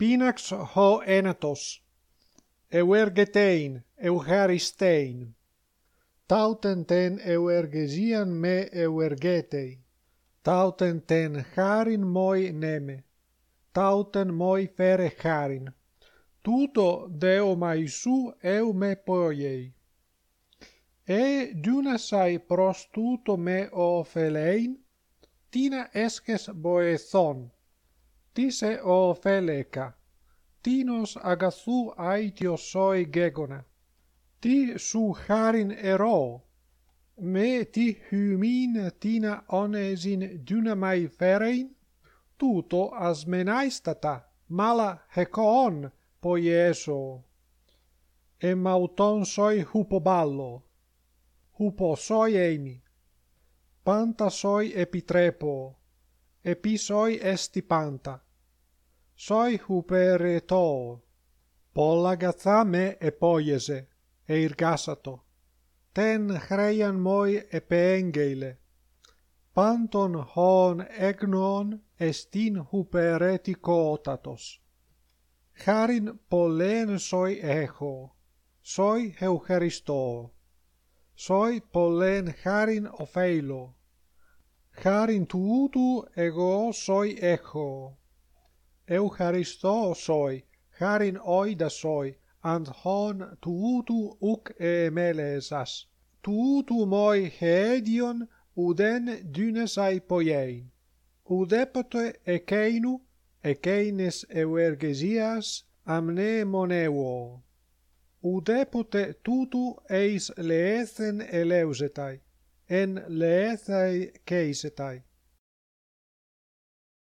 Pinax ho enatos. Euergetein, euharistein. Tautenten euergesian me euergetei. Tautenten charin moi neme. Tauten moi fere charin. Tuto deo maisu eu me poiei. E duna sai prostuto me ofelein, tina esches boethon. Dice o feleka tinos agazu aitiosoi gegona ti su harin ero meti humina tina onesin dunamai ferein tuto asmenai stata mala rekon poi eso emauton soi hupoballo hupo soi emi panta soi epitrepo επί σοι πάντα. Σοί Σοι χουπερετό. Πολλά γαθά με επόγεζε, εργάσατο. Τεν χρέιαν μόι επέγγελε. Πάντων χων εγνών εστίν χουπερετικότατος. Χάριν πολλέν σοι έχω, σοι ευχαριστώ. Σοι πολλέν χάριν οφέλω. car in tu utu ego soi echo eu charisto soi harin in oi da soi and hon tu utu uc e melesas tu moi hedion uden dunes ai poiei udepote e keinu e keines e uergesias amne monevo udepote tutu eis leecen eleusetai εν λεέθαι και εισετάει.